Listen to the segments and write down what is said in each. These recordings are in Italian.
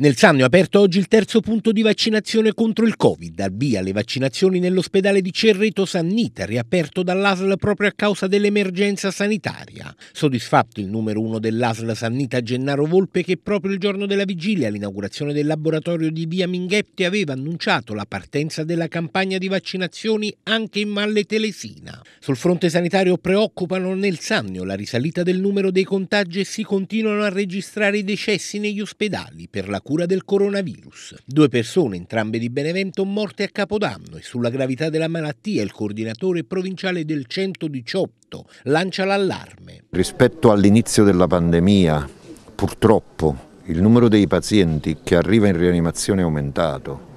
Nel Sannio è aperto oggi il terzo punto di vaccinazione contro il Covid, Al via le vaccinazioni nell'ospedale di Cerreto Sannita, riaperto dall'ASL proprio a causa dell'emergenza sanitaria. Soddisfatto il numero uno dell'ASL Sannita Gennaro Volpe che proprio il giorno della vigilia all'inaugurazione del laboratorio di via Minghetti aveva annunciato la partenza della campagna di vaccinazioni anche in Valle Telesina. Sul fronte sanitario preoccupano nel Sannio la risalita del numero dei contagi e si continuano a registrare i decessi negli ospedali per la cura del coronavirus. Due persone, entrambe di Benevento, morte a Capodanno e sulla gravità della malattia il coordinatore provinciale del 118 lancia l'allarme. Rispetto all'inizio della pandemia, purtroppo, il numero dei pazienti che arriva in rianimazione è aumentato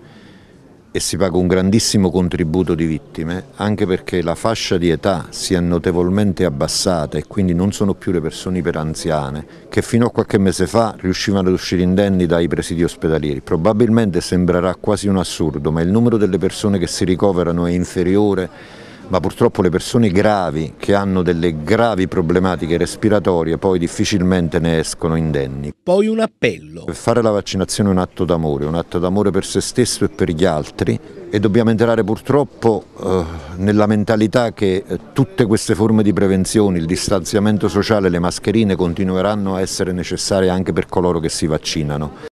e si paga un grandissimo contributo di vittime, anche perché la fascia di età si è notevolmente abbassata e quindi non sono più le persone per anziane che fino a qualche mese fa riuscivano ad uscire indenni dai presidi ospedalieri. Probabilmente sembrerà quasi un assurdo, ma il numero delle persone che si ricoverano è inferiore ma purtroppo le persone gravi che hanno delle gravi problematiche respiratorie poi difficilmente ne escono indenni. Poi un appello. Fare la vaccinazione è un atto d'amore, un atto d'amore per se stesso e per gli altri e dobbiamo entrare purtroppo eh, nella mentalità che eh, tutte queste forme di prevenzione, il distanziamento sociale, le mascherine continueranno a essere necessarie anche per coloro che si vaccinano.